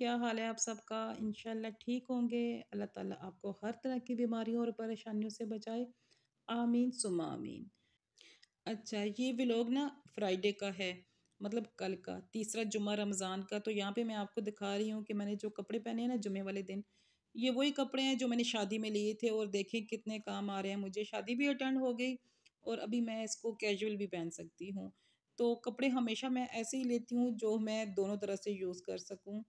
क्या हाल है आप सबका इन ठीक होंगे अल्लाह ताला आपको हर तरह की बीमारियों और परेशानियों से बचाए आमीन सुमा आमीन अच्छा ये व्लॉग ना फ्राइडे का है मतलब कल का तीसरा जुमा रमज़ान का तो यहाँ पे मैं आपको दिखा रही हूँ कि मैंने जो कपड़े पहने हैं ना जुमे वाले दिन ये वही कपड़े हैं जो मैंने शादी में लिए थे और देखें कितने काम आ रहे हैं मुझे शादी भी अटेंड हो गई और अभी मैं इसको कैजुअल भी पहन सकती हूँ तो कपड़े हमेशा मैं ऐसे ही लेती हूँ जो मैं दोनों तरह से यूज़ कर सकूँ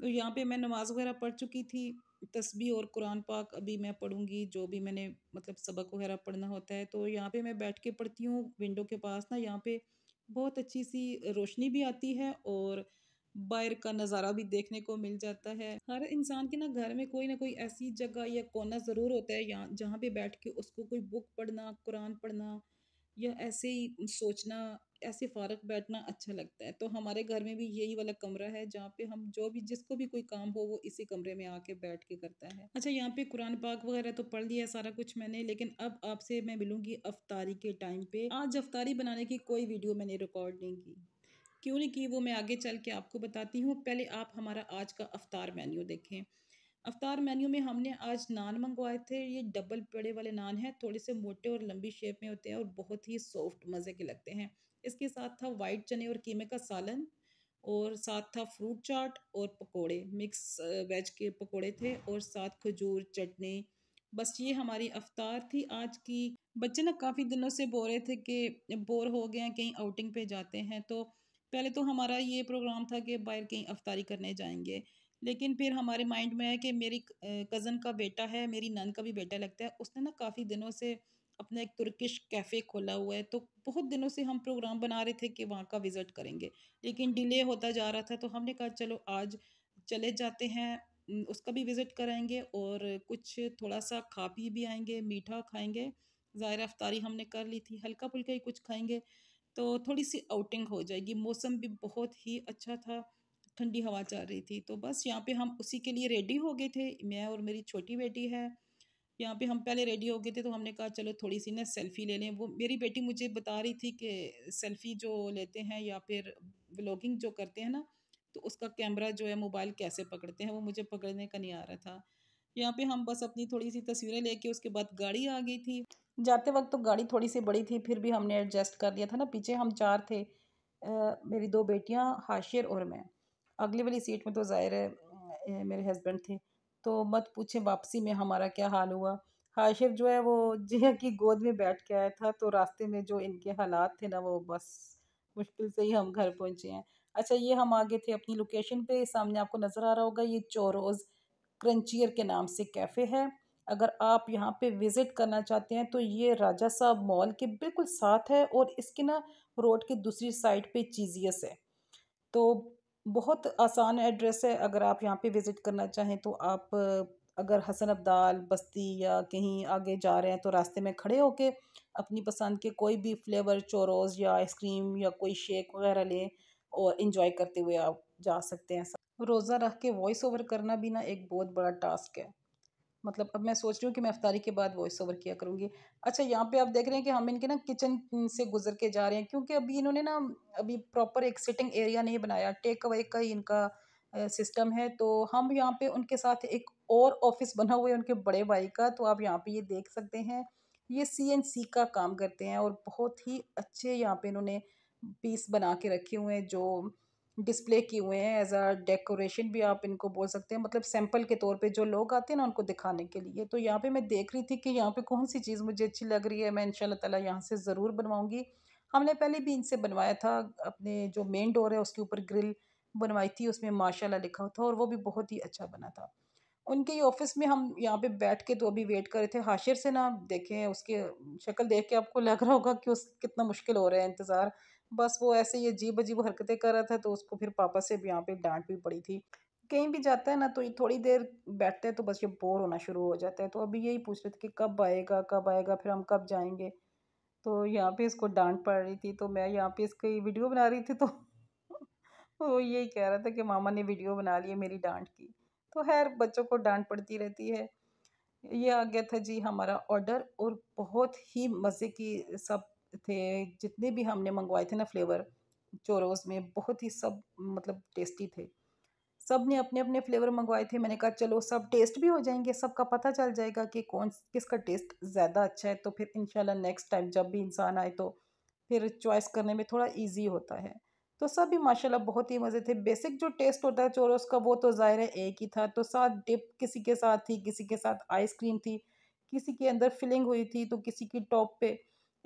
तो यहाँ पे मैं नमाज़ वगैरह पढ़ चुकी थी तस्बी और कुरान पाक अभी मैं पढ़ूँगी जो भी मैंने मतलब सबक वगैरह पढ़ना होता है तो यहाँ पे मैं बैठ के पढ़ती हूँ विंडो के पास ना यहाँ पे बहुत अच्छी सी रोशनी भी आती है और बाहर का नज़ारा भी देखने को मिल जाता है हर इंसान के ना घर में कोई ना कोई ऐसी जगह या कोना ज़रूर होता है यहाँ जहाँ पे बैठ के उसको कोई बुक पढ़ना कुरान पढ़ना या ऐसे ही सोचना ऐसे फारक बैठना अच्छा लगता है तो हमारे घर में भी यही वाला कमरा है जहाँ पे हम जो भी जिसको भी कोई काम हो वो इसी कमरे में आके बैठ के करता है अच्छा यहाँ पे कुरान पाक वगैरह तो पढ़ लिया सारा कुछ मैंने लेकिन अब आपसे मैं मिलूंगी अफ्तारी के टाइम पे आज अफ्तारी बनाने की कोई वीडियो मैंने रिकॉर्ड नहीं की क्यों नहीं की वो मैं आगे चल के आपको बताती हूँ पहले आप हमारा आज का अफ्तार मेन्यू देखें अफ्तार मेन्यू में हमने आज नान मंगवाए थे ये डबल पेड़े वाले नान हैं थोड़े से मोटे और लंबी शेप में होते हैं और बहुत ही सॉफ्ट मज़े के लगते हैं इसके साथ था वाइट चने और कीमे का सालन और साथ था फ्रूट चाट और पकोड़े मिक्स वेज के पकोड़े थे और साथ खजूर चटनी बस ये हमारी अफ्तार थी आज की बच्चे ना काफ़ी दिनों से बोल रहे थे कि बोर हो गए हैं कहीं आउटिंग पे जाते हैं तो पहले तो हमारा ये प्रोग्राम था कि बाहर कहीं अफ्तारी करने जाएंगे लेकिन फिर हमारे माइंड में है कि मेरी कज़न का बेटा है मेरी नन का भी बेटा लगता है उसने ना काफ़ी दिनों से अपना एक तुर्किश कैफ़े खोला हुआ है तो बहुत दिनों से हम प्रोग्राम बना रहे थे कि वहाँ का विज़िट करेंगे लेकिन डिले होता जा रहा था तो हमने कहा चलो आज चले जाते हैं उसका भी विज़िट कराएंगे और कुछ थोड़ा सा खा पी भी आएंगे मीठा खाएंगे ज़ाहिर अफ्तारी हमने कर ली थी हल्का फुल्का ही कुछ खाएंगे तो थोड़ी सी आउटिंग हो जाएगी मौसम भी बहुत ही अच्छा था ठंडी हवा चल रही थी तो बस यहाँ पे हम उसी के लिए रेडी हो गए थे मैं और मेरी छोटी बेटी है यहाँ पे हम पहले रेडी हो गए थे तो हमने कहा चलो थोड़ी सी ना सेल्फ़ी ले लें वो मेरी बेटी मुझे बता रही थी कि सेल्फ़ी जो लेते हैं या फिर ब्लॉगिंग जो करते हैं ना तो उसका कैमरा जो है मोबाइल कैसे पकड़ते हैं वो मुझे पकड़ने का नहीं आ रहा था यहाँ पे हम बस अपनी थोड़ी सी तस्वीरें लेके उसके बाद गाड़ी आ गई थी जाते वक्त तो गाड़ी थोड़ी सी बड़ी थी फिर भी हमने एडजस्ट कर लिया था ना पीछे हम चार थे आ, मेरी दो बेटियाँ हाशिर और मैं अगली वाली सीट में तो ज़ाहिर है मेरे हस्बैंड थे तो मत पूछें वापसी में हमारा क्या हाल हुआ हाशिर जो है वो जिया की गोद में बैठ के आया था तो रास्ते में जो इनके हालात थे ना वो बस मुश्किल से ही हम घर पहुँचे हैं अच्छा ये हम आगे थे अपनी लोकेशन पे सामने आपको नज़र आ रहा होगा ये चोरोज़ क्रंचियर के नाम से कैफ़े है अगर आप यहाँ पे विज़िट करना चाहते हैं तो ये राजा साहब मॉल के बिल्कुल साथ है और इसके ना रोड के दूसरी साइड पे चीजियस है तो बहुत आसान एड्रेस है अगर आप यहाँ पे विज़िट करना चाहें तो आप अगर हसन अब्दाल बस्ती या कहीं आगे जा रहे हैं तो रास्ते में खड़े होके अपनी पसंद के कोई भी फ्लेवर चोरोज या आइसक्रीम या कोई शेक वगैरह लें और इन्जॉय करते हुए आप जा सकते हैं रोज़ा रख के वॉइस ओवर करना भी ना एक बहुत बड़ा टास्क है मतलब अब मैं सोच रही हूँ कि मैं अफ्तारी के बाद वॉइस ओवर किया करूँगी अच्छा यहाँ पे आप देख रहे हैं कि हम इनके ना किचन से गुजर के जा रहे हैं क्योंकि अभी इन्होंने ना अभी प्रॉपर एक सिटिंग एरिया नहीं बनाया टेक अवे का ही इनका सिस्टम है तो हम यहाँ पे उनके साथ एक और ऑफिस बना हुआ है उनके बड़े भाई का तो आप यहाँ पर ये देख सकते हैं ये सी एन सी का काम करते हैं और बहुत ही अच्छे यहाँ पर इन्होंने पीस बना के रखे हुए हैं जो डिस्प्ले किए हुए हैं एज अ डेकोरेशन भी आप इनको बोल सकते हैं मतलब सैंपल के तौर पे जो लोग आते हैं ना उनको दिखाने के लिए तो यहाँ पे मैं देख रही थी कि यहाँ पे कौन सी चीज़ मुझे अच्छी लग रही है मैं इन तला यहाँ से ज़रूर बनवाऊँगी हमने पहले भी इनसे बनवाया था अपने जो मेन डोर है उसके ऊपर ग्रिल बनवाई थी उसमें माशा लिखा था और वो भी बहुत ही अच्छा बना था उनके ही ऑफिस में हम यहाँ पे बैठ के तो अभी वेट कर रहे थे हाशिर से ना देखें उसके शक्ल देख के आपको लग रहा होगा कि उस कितना मुश्किल हो रहा है इंतज़ार बस वो ऐसे ही अजीब अजीब हरकतें कर रहा था तो उसको फिर पापा से भी यहाँ पे डांट भी पड़ी थी कहीं भी जाता है ना तो ये थोड़ी देर बैठते हैं तो बस ये बोर होना शुरू हो जाता है तो अभी यही पूछ रहे थे कि कब आएगा कब आएगा फिर हम कब जाएंगे तो यहाँ पे इसको डांट पड़ रही थी तो मैं यहाँ पे इसकी वीडियो बना रही थी तो वो यही कह रहा था कि मामा ने वीडियो बना ली है मेरी डांट की तो खैर बच्चों को डांट पड़ती रहती है ये आ गया था जी हमारा ऑर्डर और बहुत ही मज़े की सब थे जितने भी हमने मंगवाए थे ना फ्लेवर चोरोस में बहुत ही सब मतलब टेस्टी थे सब ने अपने अपने फ्लेवर मंगवाए थे मैंने कहा चलो सब टेस्ट भी हो जाएंगे सबका पता चल जाएगा कि कौन किसका टेस्ट ज़्यादा अच्छा है तो फिर इन नेक्स्ट टाइम जब भी इंसान आए तो फिर चॉइस करने में थोड़ा ईजी होता है तो सभी माशाल्लाह बहुत ही मज़े थे बेसिक जो टेस्ट होता है चोरोस का वो तो ज़ाहिर है एक ही था तो साथ डिप किसी के साथ थी किसी के साथ आइसक्रीम थी किसी के अंदर फिलिंग हुई थी तो किसी की टॉप पे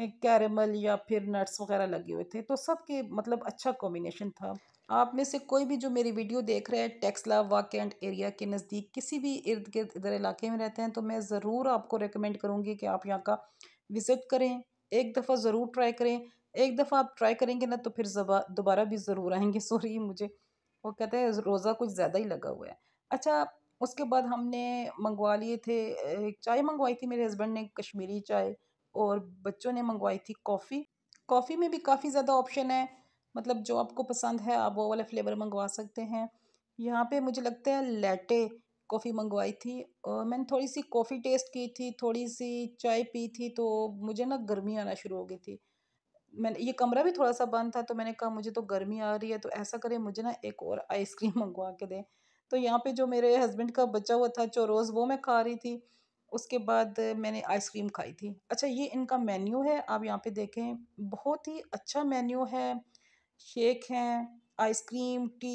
कैरेमल या फिर नट्स वगैरह लगे हुए थे तो सब के मतलब अच्छा कॉम्बिनेशन था आप में से कोई भी जो मेरी वीडियो देख रहे हैं टेक्सला एंड एरिया के नज़दीक किसी भी इर्द गिर्द इधर इलाके में रहते हैं तो मैं ज़रूर आपको रिकमेंड करूँगी कि आप यहाँ का विज़िट करें एक दफ़ा ज़रूर ट्राई करें एक दफ़ा आप ट्राई करेंगे ना तो फिर दोबारा भी ज़रूर आएंगे सॉरी मुझे वो कहते हैं रोज़ा कुछ ज़्यादा ही लगा हुआ है अच्छा उसके बाद हमने मंगवा लिए थे चाय मंगवाई थी मेरे हस्बैंड ने कश्मीरी चाय और बच्चों ने मंगवाई थी कॉफ़ी कॉफ़ी में भी काफ़ी ज़्यादा ऑप्शन है मतलब जो आपको पसंद है आप वो वाला फ्लेवर मंगवा सकते हैं यहाँ पे मुझे लगता है लेटे कॉफ़ी मंगवाई थी और मैंने थोड़ी सी कॉफ़ी टेस्ट की थी थोड़ी सी चाय पी थी तो मुझे ना गर्मी आना शुरू हो गई थी मैंने ये कमरा भी थोड़ा सा बंद था तो मैंने कहा मुझे तो गर्मी आ रही है तो ऐसा करें मुझे ना एक और आइसक्रीम मंगवा के दें तो यहाँ पे जो मेरे हस्बैंड का बचा हुआ था चोरोज वो मैं खा रही थी उसके बाद मैंने आइसक्रीम खाई थी अच्छा ये इनका मेन्यू है आप यहाँ पे देखें बहुत ही अच्छा मेन्यू है शेक हैं आइसक्रीम टी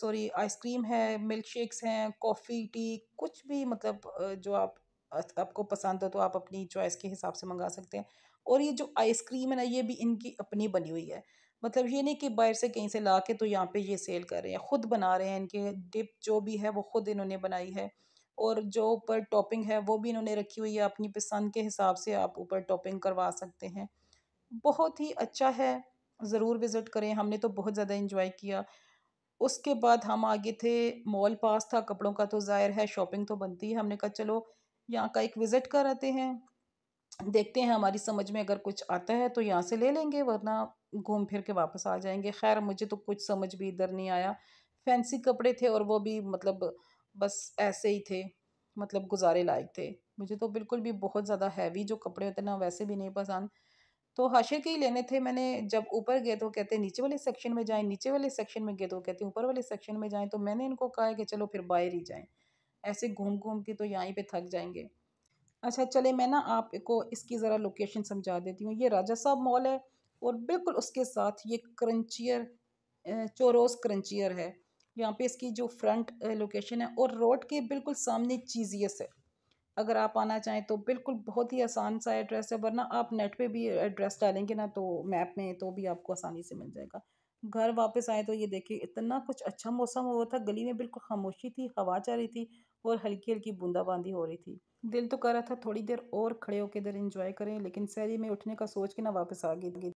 सॉरी आइसक्रीम है मिल्क शेक्स हैं कॉफ़ी टी कुछ भी मतलब जो आप आपको पसंद हो तो आप अपनी चॉइस के हिसाब से मंगा सकते हैं और ये जो आइसक्रीम है ना ये भी इनकी अपनी बनी हुई है मतलब ये नहीं कि बाहर से कहीं से ला के तो यहाँ पे ये सेल कर रहे हैं ख़ुद बना रहे हैं इनके डिप जो भी है वो ख़ुद इन्होंने बनाई है और जो ऊपर टॉपिंग है वो भी इन्होंने रखी हुई है अपनी पसंद के हिसाब से आप ऊपर टॉपिंग करवा सकते हैं बहुत ही अच्छा है ज़रूर विज़िट करें हमने तो बहुत ज़्यादा इंजॉय किया उसके बाद हम आगे थे मॉल पास था कपड़ों का तो ज़ाहिर है शॉपिंग तो बनती है हमने कहा चलो यहाँ का एक विज़िट कर आते हैं देखते हैं हमारी समझ में अगर कुछ आता है तो यहाँ से ले लेंगे वरना घूम फिर के वापस आ जाएंगे खैर मुझे तो कुछ समझ भी इधर नहीं आया फैंसी कपड़े थे और वो भी मतलब बस ऐसे ही थे मतलब गुजारे लायक थे मुझे तो बिल्कुल भी बहुत ज़्यादा हैवी जो कपड़े होते ना वैसे भी नहीं पसंद तो हाशिर के ही लेने थे मैंने जब ऊपर गए तो कहते नीचे वाले सेक्शन में जाएं नीचे वाले सेक्शन में गए तो कहते ऊपर वाले सेक्शन में जाएं तो मैंने इनको कहा कि चलो फिर बाहर ही जाएं ऐसे घूम घूम के तो यहीं पे थक जाएंगे अच्छा चले मैं ना आपको इसकी ज़रा लोकेशन समझा देती हूँ ये राजा साहब मॉल है और बिल्कुल उसके साथ ये क्रंचियर चोरोस क्रंचियर है यहाँ पे इसकी जो फ्रंट लोकेशन है और रोड के बिल्कुल सामने चीज़ियस है अगर आप आना चाहें तो बिल्कुल बहुत ही आसान सा एड्रेस है वरना आप नेट पे भी एड्रेस डालेंगे ना तो मैप में तो भी आपको आसानी से मिल जाएगा घर वापस आए तो ये देखिए इतना कुछ अच्छा मौसम हुआ था गली में बिल्कुल खामोशी थी हवा चल रही थी और हल्की हल्की बूंदाबांदी हो रही थी दिल तो कर रहा था थोड़ी देर और खड़े होकर इधर इंजॉय करें लेकिन सहरी में उठने का सोच के ना वापस आ गई